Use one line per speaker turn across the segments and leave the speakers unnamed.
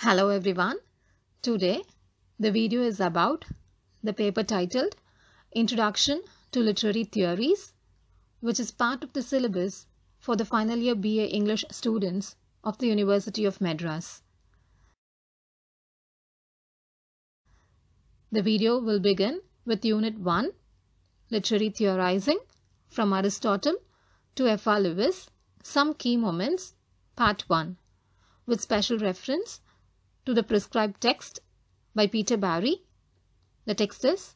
Hello everyone. Today the video is about the paper titled Introduction to Literary Theories which is part of the syllabus for the final year BA English students of the University of Madras. The video will begin with Unit 1 Literary Theorizing from Aristotle to F.R. Lewis Some Key Moments Part 1 with special reference to the prescribed text by Peter Barry. The text is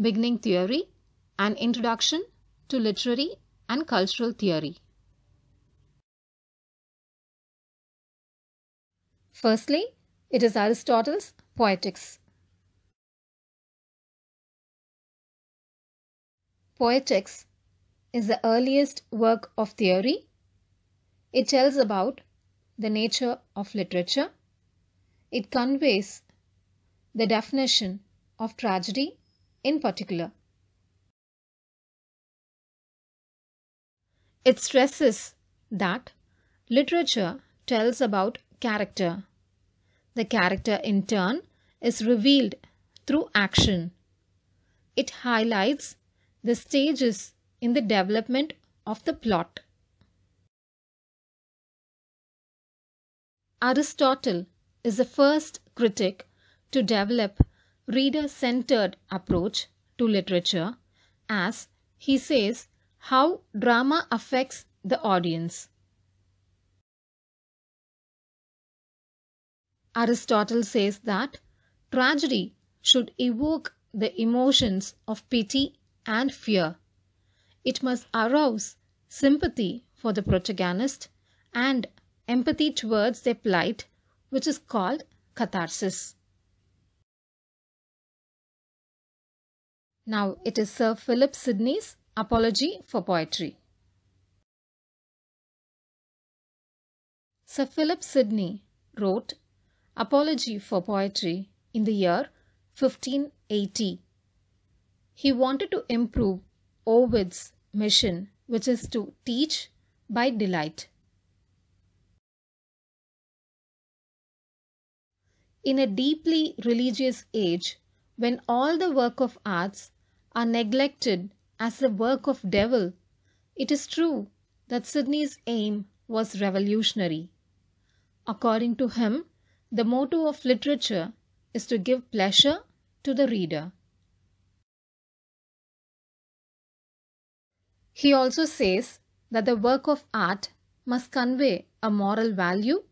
Beginning Theory An Introduction to Literary and Cultural Theory. Firstly, it is Aristotle's Poetics. Poetics is the earliest work of theory. It tells about the nature of literature it conveys the definition of tragedy in particular. It stresses that literature tells about character. The character, in turn, is revealed through action. It highlights the stages in the development of the plot. Aristotle is the first critic to develop reader-centered approach to literature as he says how drama affects the audience. Aristotle says that tragedy should evoke the emotions of pity and fear. It must arouse sympathy for the protagonist and empathy towards their plight which is called catharsis. Now it is Sir Philip Sidney's Apology for Poetry. Sir Philip Sidney wrote Apology for Poetry in the year 1580. He wanted to improve Ovid's mission, which is to teach by delight. in a deeply religious age when all the work of arts are neglected as the work of devil, it is true that Sidney's aim was revolutionary. According to him, the motto of literature is to give pleasure to the reader. He also says that the work of art must convey a moral value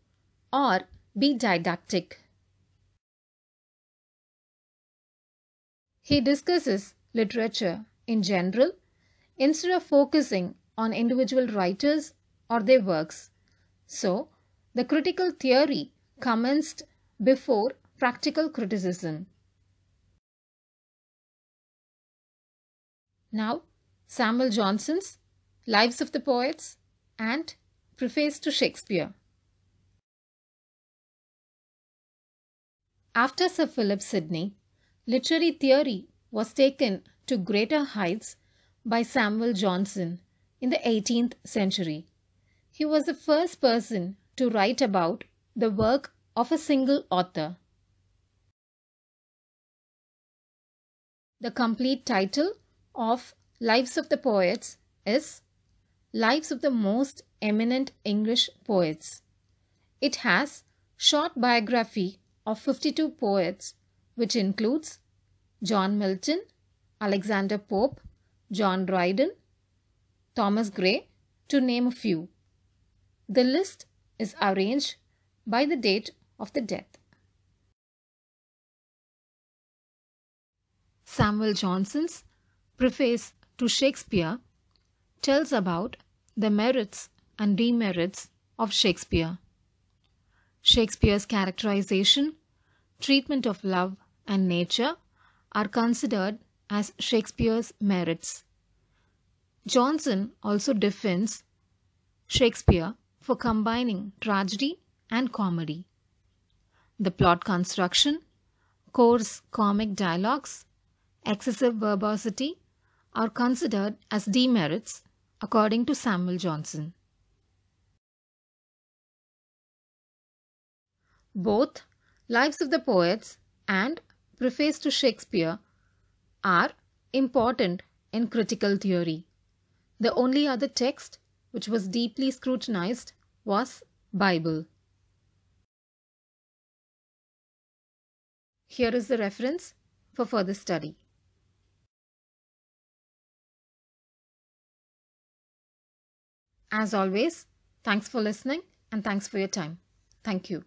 or be didactic. He discusses literature in general instead of focusing on individual writers or their works. So, the critical theory commenced before practical criticism. Now, Samuel Johnson's Lives of the Poets and Preface to Shakespeare. After Sir Philip Sidney, literary theory was taken to greater heights by Samuel Johnson in the 18th century. He was the first person to write about the work of a single author. The complete title of Lives of the Poets is Lives of the Most Eminent English Poets. It has short biography of 52 poets which includes John Milton, Alexander Pope, John Dryden, Thomas Gray, to name a few. The list is arranged by the date of the death. Samuel Johnson's preface to Shakespeare tells about the merits and demerits of Shakespeare. Shakespeare's characterization, treatment of love and nature, are considered as Shakespeare's merits. Johnson also defends Shakespeare for combining tragedy and comedy. The plot construction, coarse comic dialogues, excessive verbosity are considered as demerits according to Samuel Johnson. Both Lives of the Poets and preface to Shakespeare are important in critical theory. The only other text which was deeply scrutinized was Bible. Here is the reference for further study. As always, thanks for listening and thanks for your time. Thank you.